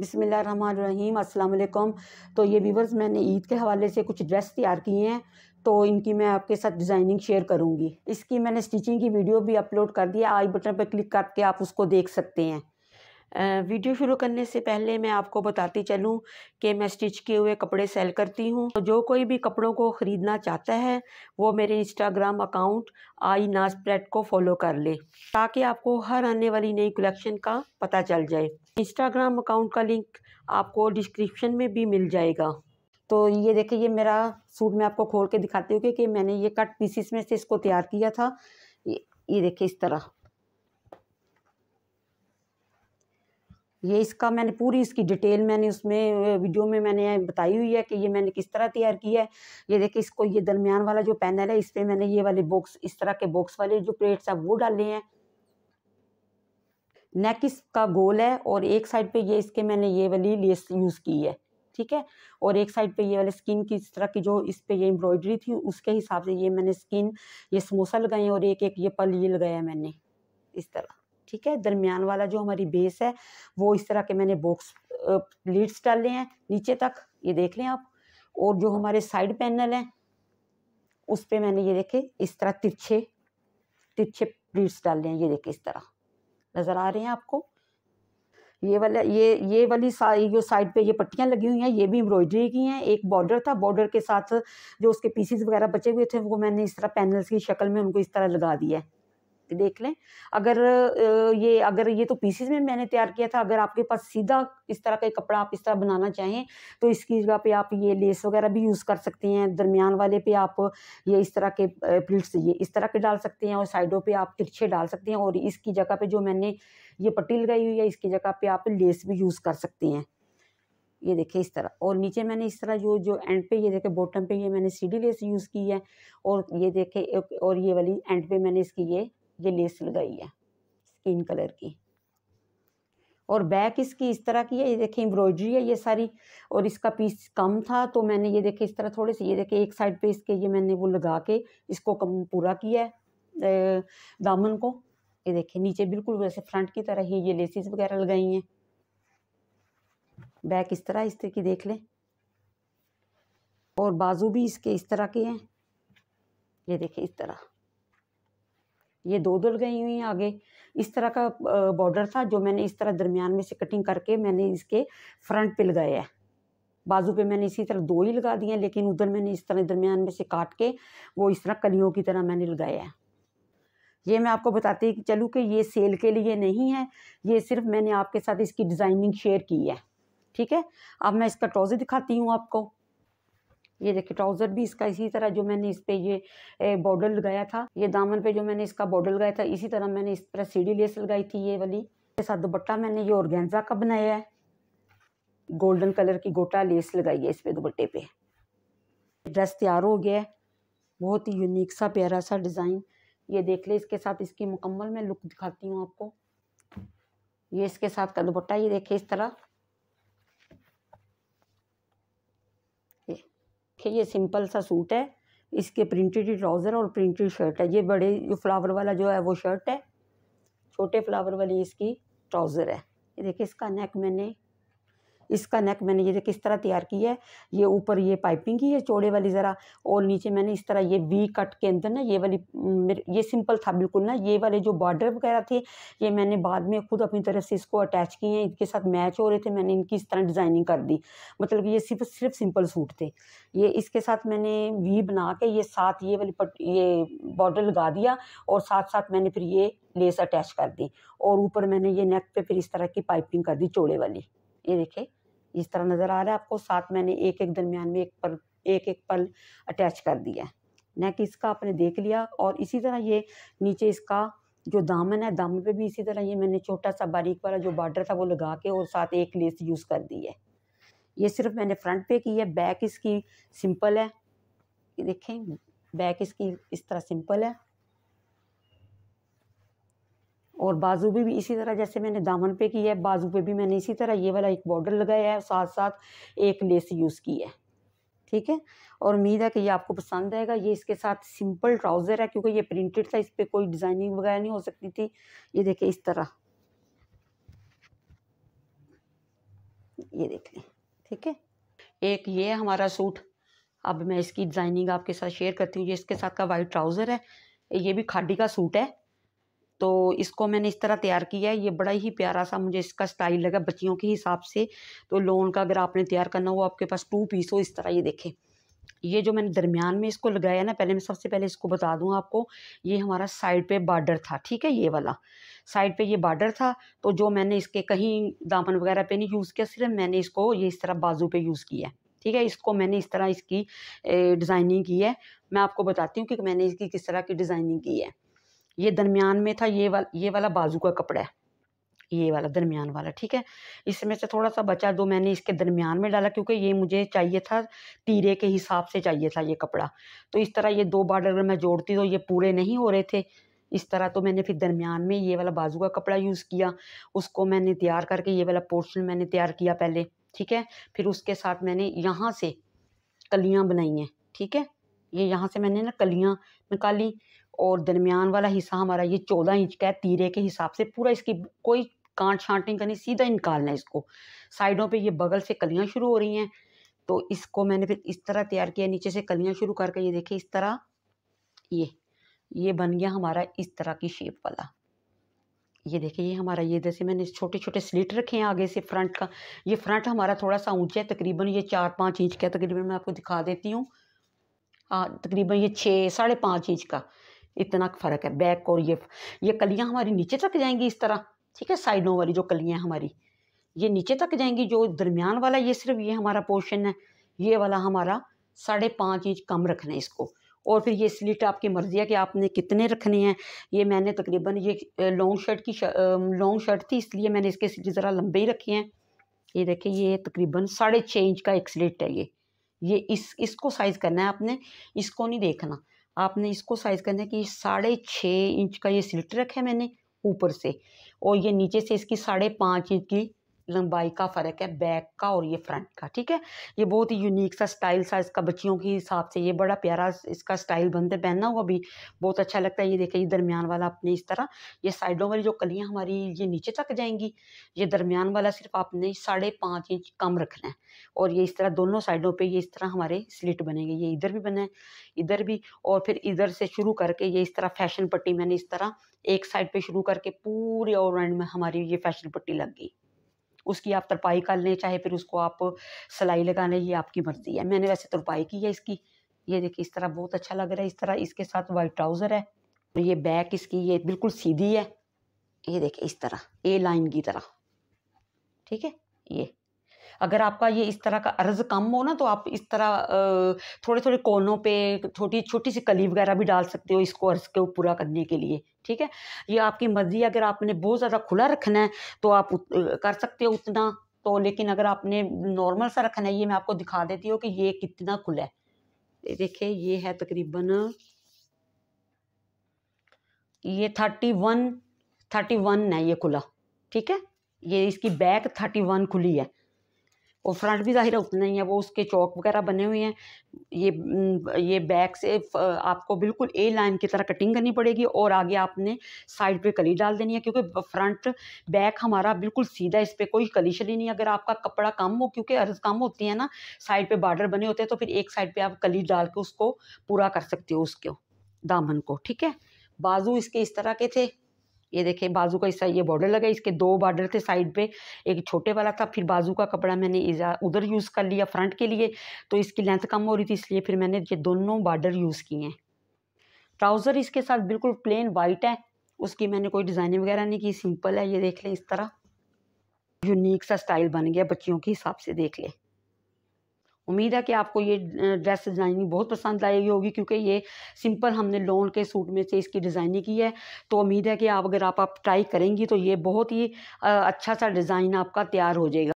बिसमीम अल्लाम तो ये वीवर्स मैंने ईद के हवाले से कुछ ड्रेस तैयार किए हैं तो इनकी मैं आपके साथ डिज़ाइनिंग शेयर करूँगी इसकी मैंने स्टिचिंग की वीडियो भी अपलोड कर दी है आई बटन पर क्लिक करके आप उसको देख सकते हैं वीडियो शुरू करने से पहले मैं आपको बताती चलूँ कि मैं स्टिच किए हुए कपड़े सेल करती हूँ तो जो कोई भी कपड़ों को ख़रीदना चाहता है वो मेरे इंस्टाग्राम अकाउंट आई नाज प्लेट को फॉलो कर ले ताकि आपको हर आने वाली नई कलेक्शन का पता चल जाए इंस्टाग्राम अकाउंट का लिंक आपको डिस्क्रिप्शन में भी मिल जाएगा तो ये देखिए ये मेरा सूट मैं आपको खोल के दिखाती हूँ कि मैंने ये कट पीसीस में से इसको तैयार किया था ये, ये देखिए इस तरह ये इसका मैंने पूरी इसकी डिटेल मैंने उसमें वीडियो में मैंने बताई हुई है कि ये मैंने किस तरह तैयार किया है ये देखिए इसको ये दरमियान वाला जो पैनल है इस पर मैंने ये वाले बॉक्स इस तरह के बॉक्स वाले जो प्लेट्स है वो डाले हैं नेक इसका गोल है और एक साइड पे ये इसके मैंने ये वाली लेस यूज़ की है ठीक है और एक साइड पे ये वाले स्किन की इस तरह की जो इस पे ये एम्ब्रॉयडरी थी उसके हिसाब से ये मैंने स्किन ये समोसा लगाए और एक एक ये पल ये लगाया मैंने इस तरह ठीक है दरमियान वाला जो हमारी बेस है वो इस तरह के मैंने बॉक्स लीड्स डाले हैं नीचे तक ये देख लें आप और जो हमारे साइड पैनल हैं उस पर मैंने ये देखे इस तरह तिरछे तिरछे प्लीट्स डाले हैं ये देखे इस तरह नज़र आ रहे हैं आपको ये वाला ये ये वाली साइड जो साइड पे ये पट्टियाँ लगी हुई हैं ये भी एम्ब्रॉयडरी की हैं एक बॉर्डर था बॉर्डर के साथ जो उसके पीसीस वगैरह बचे हुए थे वो मैंने इस तरह पैनल्स की शक्ल में उनको इस तरह लगा दिया है देख लें अगर ये अगर ये तो पीसीज में मैंने तैयार किया था अगर आपके पास सीधा इस तरह का कपड़ा आप इस तरह बनाना चाहें तो इसकी जगह पे आप ये लेस वगैरह भी यूज़ कर सकते हैं दरमियान वाले पे आप ये इस तरह के प्लिट्स ये इस तरह के डाल सकते हैं और साइडों पे आप तिरछे डाल सकते हैं और इसकी जगह पर जो मैंने ये पट्टी लगाई हुई है इसकी जगह पर आप लेस भी यूज़ कर सकते हैं ये देखे इस तरह और नीचे मैंने इस तरह जो जो एंड पे ये देखे बॉटम पे ये मैंने सीडी लेस यूज़ की है और ये देखे और ये वाली एंड पे मैंने इसकी ये ये लेस लगाई है स्किन कलर की और बैक इसकी इस तरह की है ये देखें एम्ब्रॉयडरी है ये सारी और इसका पीस कम था तो मैंने ये देखे इस तरह थोड़े से ये देखे एक साइड पे इसके ये मैंने वो लगा के इसको कम पूरा किया है दामन को ये देखे नीचे बिल्कुल वैसे फ्रंट की तरह ही ये लेसिस वगैरह लगाई हैं बैक इस तरह इस तरह की देख लें और बाजू भी इसके इस तरह के हैं ये देखें इस तरह ये दो दुल गई हुई हैं आगे इस तरह का बॉर्डर था जो मैंने इस तरह दरमियान में से कटिंग करके मैंने इसके फ्रंट पे लगाए हैं बाजू पे मैंने इसी तरह दो ही लगा दिए हैं लेकिन उधर मैंने इस तरह दरमियान में से काट के वो इस तरह कलियों की तरह मैंने लगाया है ये मैं आपको बताती कि चलूँ कि ये सेल के लिए नहीं है ये सिर्फ मैंने आपके साथ इसकी डिज़ाइनिंग शेयर की है ठीक है अब मैं इसका ट्राउज़र दिखाती हूँ आपको ये देखिए ट्राउज़र भी इसका इसी तरह जो मैंने इस पे ये बॉर्डर लगाया था ये दामन पे जो मैंने इसका बॉर्डर लगाया था इसी तरह मैंने इस तरह सीढ़ी लेस लगाई थी ये वाली इसके साथ दुपट्टा मैंने ये गेंजा का बनाया है गोल्डन कलर की गोटा लेस लगाई है इस पे दुपट्टे पे ड्रेस तैयार हो गया है बहुत ही यूनिक सा प्यारा सा डिज़ाइन ये देख ले इसके साथ इसकी मुकम्मल मैं लुक दिखाती हूँ आपको ये इसके साथ का दुपट्टा ये देखे इस तरह देखिए ये सिंपल सा सूट है इसके प्रिंटेड ट्राउज़र और प्रिंटेड शर्ट है ये बड़े जो फ्लावर वाला जो है वो शर्ट है छोटे फ्लावर वाली इसकी ट्राउज़र है ये देखिए इसका नेक मैंने इसका नेक मैंने ये देखिए तरह तैयार किया है ये ऊपर ये पाइपिंग की है चौड़े वाली ज़रा और नीचे मैंने इस तरह ये वी कट के अंदर ना ये वाली ये सिंपल था बिल्कुल ना ये वाले जो बॉर्डर वगैरह थे ये मैंने बाद में खुद अपनी तरफ से इसको अटैच किए हैं इनके साथ मैच हो रहे थे मैंने इनकी इस तरह डिज़ाइनिंग कर दी मतलब ये सिर्फ सिर्फ सिंपल सूट थे ये इसके साथ मैंने वी बना के ये साथ ये वाली पट ये बॉर्डर लगा दिया और साथ साथ मैंने फिर ये लेस अटैच कर दी और ऊपर मैंने ये नेक पे फिर इस तरह की पाइपिंग कर दी चौड़े वाली ये देखे इस तरह नज़र आ रहा है आपको साथ मैंने एक एक दरमियान में एक पल एक एक पल अटैच कर दिया है नेक इसका आपने देख लिया और इसी तरह ये नीचे इसका जो दामन है दामन पे भी इसी तरह ये मैंने छोटा सा बारीक वाला जो बॉर्डर था वो लगा के और साथ एक लेस यूज़ कर दी है ये सिर्फ मैंने फ्रंट पे की है बैक इसकी सिंपल है ये देखें बैक इसकी इस तरह सिंपल है और बाजू पे भी इसी तरह जैसे मैंने दामन पे किया है बाजू पे भी मैंने इसी तरह ये वाला एक बॉर्डर लगाया है और साथ साथ एक लेस यूज़ की है ठीक है और उम्मीद है कि ये आपको पसंद आएगा ये इसके साथ सिंपल ट्राउज़र है क्योंकि ये प्रिंटेड था इस पर कोई डिज़ाइनिंग वगैरह नहीं हो सकती थी ये देखें इस तरह ये देख लें ठीक है एक ये है हमारा सूट अब मैं इसकी डिज़ाइनिंग आपके साथ शेयर करती हूँ ये इसके साथ का वाइट ट्राउज़र है ये भी खाडी का सूट है तो इसको मैंने इस तरह तैयार किया है ये बड़ा ही प्यारा सा मुझे इसका स्टाइल लगा बच्चियों के हिसाब से तो लोन का अगर आपने तैयार करना हो आपके पास टू पीस हो इस तरह ये देखें ये जो मैंने दरमियान में इसको लगाया ना पहले मैं सबसे पहले इसको बता दूं आपको ये हमारा साइड पे बॉर्डर था ठीक है ये वाला साइड पे ये बॉर्डर था तो जो मैंने इसके कहीं दामन वगैरह पे नहीं यूज़ किया सिर्फ मैंने इसको ये इस तरह बाजू पे यूज़ किया ठीक है इसको मैंने इस तरह इसकी डिज़ाइनिंग की है मैं आपको बताती हूँ कि मैंने इसकी किस तरह की डिज़ाइनिंग की है ये दरमियान में था ये वाला ये वाला बाजू का कपड़ा है ये वाला दरमियान वाला ठीक है इसमें से थोड़ा सा बचा दो मैंने इसके दरमियान में डाला क्योंकि ये मुझे चाहिए था तीरे के हिसाब से चाहिए था ये कपड़ा तो इस तरह ये दो बार्डर अगर मैं जोड़ती तो ये पूरे नहीं हो रहे थे इस तरह तो मैंने फिर दरमियान में ये वाला बाजू का कपड़ा यूज़ किया उसको मैंने तैयार करके ये वाला पोर्शन मैंने तैयार किया पहले ठीक है फिर उसके साथ मैंने यहाँ से कलियाँ बनाई हैं ठीक है ये यहाँ से मैंने ना कलियाँ निकाली और दरमियान वाला हिस्सा हमारा ये चौदह इंच का है तीरे के हिसाब से पूरा इसकी कोई कांट छांटिंग नहीं करनी सीधा निकालना है इसको साइडों पे ये बगल से कलियां शुरू हो रही हैं तो इसको मैंने फिर इस तरह तैयार किया नीचे से कलियां शुरू करके ये देखिए इस तरह ये ये बन गया हमारा इस तरह की शेप वाला ये देखिए ये हमारा ये जैसे मैंने छोटे छोटे स्लिट रखे हैं आगे से फ्रंट का ये फ्रंट हमारा थोड़ा सा ऊंचा है तकरीबन ये चार पाँच इंच का तकरीबन मैं आपको दिखा देती हूँ हाँ, तकरीबन ये छः साढ़े पाँच इंच का इतना फ़र्क है बैक और ये ये कलियाँ हमारी नीचे तक जाएंगी इस तरह ठीक है साइडों वाली जो कलियाँ हमारी ये नीचे तक जाएंगी जो दरमियान वाला ये सिर्फ ये हमारा पोर्शन है ये वाला हमारा साढ़े पाँच इंच कम रखना है इसको और फिर ये स्लिट आपकी मर्ज़ी है कि आपने कितने रखने हैं ये मैंने तकरीबन ये लॉन्ग शर्ट की लॉन्ग शर्ट थी इसलिए मैंने इसके स्लिट ज़रा लंबे ही रखे हैं ये देखें ये तकरीबन साढ़े छः इंच का एक स्लिट है ये ये इस इसको साइज़ करना है आपने इसको नहीं देखना आपने इसको साइज़ करना है कि साढ़े छः इंच का ये सिल्ट रखा है मैंने ऊपर से और ये नीचे से इसकी साढ़े पाँच इंच की लंबाई का फ़र्क है बैक का और ये फ्रंट का ठीक है ये बहुत ही यूनिक सा स्टाइल सा इसका बच्चियों के हिसाब से ये बड़ा प्यारा इसका स्टाइल बनते पहनना हुआ भी बहुत अच्छा लगता है ये देखें ये दरमियान वाला आपने इस तरह ये साइडों वाली जो कलियाँ हमारी ये नीचे तक जाएंगी ये दरमियान वाला सिर्फ आपने साढ़े पाँच इंच कम रखना है और ये इस तरह दोनों साइडों पर ये इस तरह हमारे स्लिट बनेंगे ये इधर भी बना है इधर भी और फिर इधर से शुरू करके ये इस तरह फैशन पट्टी मैंने इस तरह एक साइड पर शुरू करके पूरे और में हमारी ये फैशन पट्टी लग गई उसकी आप तरपाई कर लें चाहे फिर उसको आप सिलाई लगा लें ये आपकी मर्ज़ी है मैंने वैसे तरपाई की है इसकी ये देखिए इस तरह बहुत अच्छा लग रहा है इस तरह इसके साथ वाइट ट्राउज़र है और ये बैक इसकी ये बिल्कुल सीधी है ये देखिए इस तरह ए लाइन की तरह ठीक है ये अगर आपका ये इस तरह का अर्ज कम हो ना तो आप इस तरह थोड़े थोड़े कोनों पे छोटी छोटी सी कली वगैरह भी डाल सकते हो इसको अर्ज को पूरा करने के लिए ठीक है ये आपकी मर्ज़ी अगर आपने बहुत ज़्यादा खुला रखना है तो आप कर सकते हो उतना तो लेकिन अगर आपने नॉर्मल सा रखना है ये मैं आपको दिखा देती हूँ कि ये कितना खुला है देखिए ये है तकरीबन ये थर्टी वन थर्टी वन है ये खुला ठीक है ये इसकी बैक थर्टी वन खुली है और फ्रंट भी ज़ाहिर उतना ही है वो उसके चौक वगैरह बने हुए हैं ये ये बैक से आपको बिल्कुल ए लाइन की तरह कटिंग करनी पड़ेगी और आगे आपने साइड पे कली डाल देनी है क्योंकि फ्रंट बैक हमारा बिल्कुल सीधा इस पर कोई कली शली नहीं अगर आपका कपड़ा कम हो क्योंकि अर्ज कम होती है ना साइड पर बार्डर बने होते हैं तो फिर एक साइड पर आप कली डाल के उसको पूरा कर सकते हो उसको दामन को ठीक है बाजू इसके इस तरह के थे ये देखें बाजू का हिस्सा ये बॉर्डर लगा इसके दो बॉर्डर थे साइड पे एक छोटे वाला था फिर बाजू का कपड़ा मैंने उधर यूज़ कर लिया फ्रंट के लिए तो इसकी लेंथ कम हो रही थी इसलिए फिर मैंने ये दोनों बॉर्डर यूज़ किए हैं ट्राउज़र इसके साथ बिल्कुल प्लेन वाइट है उसकी मैंने कोई डिज़ाइनिंग वगैरह नहीं की सिंपल है ये देख लें इस तरह यूनिक सा स्टाइल बन गया बच्चियों के हिसाब से देख लें उम्मीद है कि आपको ये ड्रेस डिज़ाइनिंग बहुत पसंद आई होगी क्योंकि ये सिंपल हमने लोन के सूट में से इसकी डिज़ाइनिंग की है तो उम्मीद है कि आप अगर आप, आप ट्राई करेंगी तो ये बहुत ही अच्छा सा डिज़ाइन आपका तैयार हो जाएगा